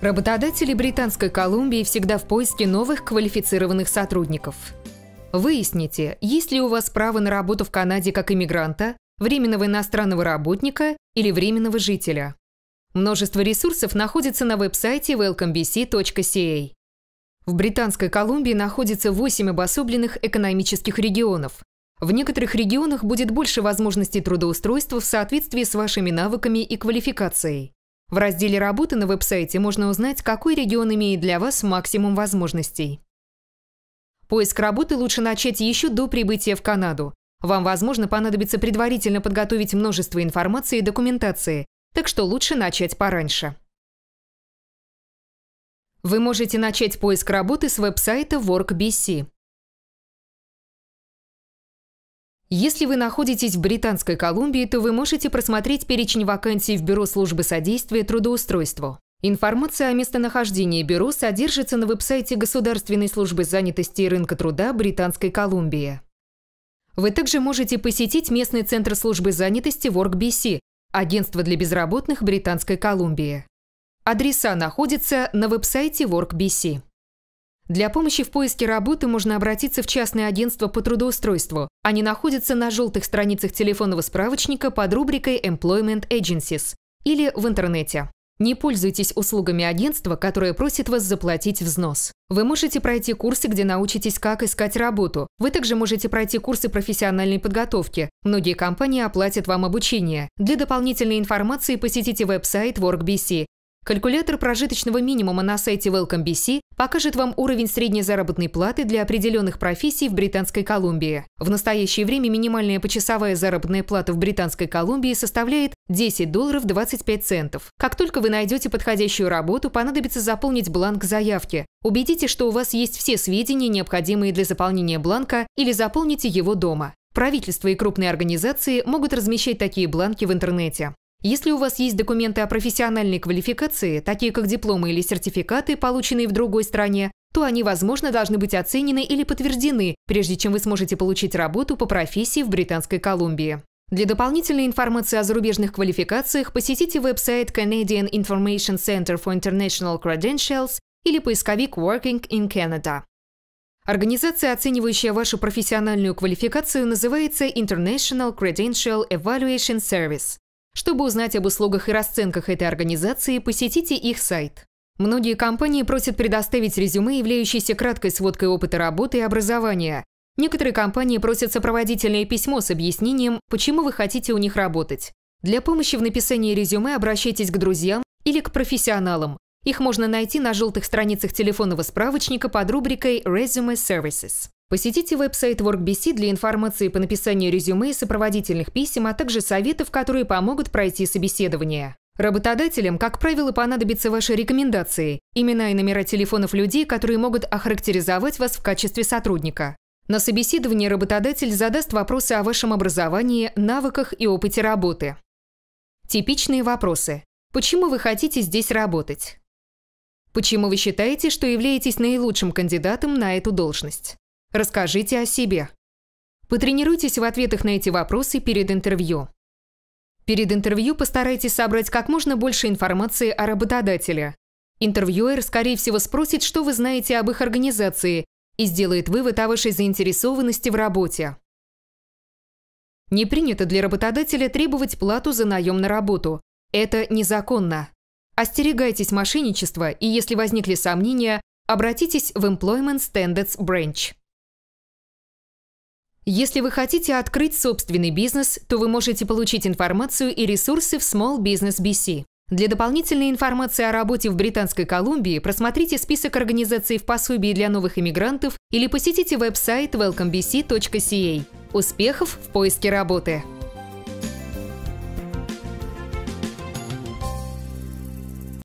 Работодатели Британской Колумбии всегда в поиске новых квалифицированных сотрудников. Выясните, есть ли у вас право на работу в Канаде как иммигранта, временного иностранного работника или временного жителя. Множество ресурсов находится на веб-сайте welcomebc.ca. В Британской Колумбии находится 8 обособленных экономических регионов. В некоторых регионах будет больше возможностей трудоустройства в соответствии с вашими навыками и квалификацией. В разделе «Работы» на веб-сайте можно узнать, какой регион имеет для вас максимум возможностей. Поиск работы лучше начать еще до прибытия в Канаду. Вам, возможно, понадобится предварительно подготовить множество информации и документации, так что лучше начать пораньше. Вы можете начать поиск работы с веб-сайта WorkBC. Если вы находитесь в Британской Колумбии, то вы можете просмотреть перечень вакансий в Бюро службы содействия трудоустройству. Информация о местонахождении бюро содержится на веб-сайте Государственной службы занятости и рынка труда Британской Колумбии. Вы также можете посетить местный центр службы занятости WorkBC, агентство для безработных Британской Колумбии. Адреса находятся на веб-сайте WorkBC. Для помощи в поиске работы можно обратиться в частное агентство по трудоустройству. Они находятся на желтых страницах телефонного справочника под рубрикой Employment Agencies или в интернете. Не пользуйтесь услугами агентства, которое просит вас заплатить взнос. Вы можете пройти курсы, где научитесь, как искать работу. Вы также можете пройти курсы профессиональной подготовки. Многие компании оплатят вам обучение. Для дополнительной информации посетите веб-сайт WorkBC Калькулятор прожиточного минимума на сайте WelcomeBC покажет вам уровень средней заработной платы для определенных профессий в Британской Колумбии. В настоящее время минимальная почасовая заработная плата в Британской Колумбии составляет 10 долларов 25 центов. Как только вы найдете подходящую работу, понадобится заполнить бланк заявки. Убедитесь, что у вас есть все сведения, необходимые для заполнения бланка, или заполните его дома. Правительство и крупные организации могут размещать такие бланки в интернете. Если у вас есть документы о профессиональной квалификации, такие как дипломы или сертификаты, полученные в другой стране, то они, возможно, должны быть оценены или подтверждены, прежде чем вы сможете получить работу по профессии в Британской Колумбии. Для дополнительной информации о зарубежных квалификациях посетите веб-сайт Canadian Information Center for International Credentials или поисковик Working in Canada. Организация, оценивающая вашу профессиональную квалификацию, называется International Credential Evaluation Service. Чтобы узнать об услугах и расценках этой организации, посетите их сайт. Многие компании просят предоставить резюме, являющееся краткой сводкой опыта работы и образования. Некоторые компании просят сопроводительное письмо с объяснением, почему вы хотите у них работать. Для помощи в написании резюме обращайтесь к друзьям или к профессионалам. Их можно найти на желтых страницах телефонного справочника под рубрикой «Resume Services». Посетите веб-сайт WorkBC для информации по написанию резюме и сопроводительных писем, а также советов, которые помогут пройти собеседование. Работодателям, как правило, понадобятся ваши рекомендации, имена и номера телефонов людей, которые могут охарактеризовать вас в качестве сотрудника. На собеседовании работодатель задаст вопросы о вашем образовании, навыках и опыте работы. Типичные вопросы. Почему вы хотите здесь работать? Почему вы считаете, что являетесь наилучшим кандидатом на эту должность? Расскажите о себе. Потренируйтесь в ответах на эти вопросы перед интервью. Перед интервью постарайтесь собрать как можно больше информации о работодателе. Интервьюер, скорее всего, спросит, что вы знаете об их организации и сделает вывод о вашей заинтересованности в работе. Не принято для работодателя требовать плату за наем на работу. Это незаконно. Остерегайтесь мошенничества и, если возникли сомнения, обратитесь в Employment Standards Branch. Если вы хотите открыть собственный бизнес, то вы можете получить информацию и ресурсы в Small Business BC. Для дополнительной информации о работе в Британской Колумбии просмотрите список организаций в пособии для новых иммигрантов или посетите веб-сайт welcomebc.ca. Успехов в поиске работы!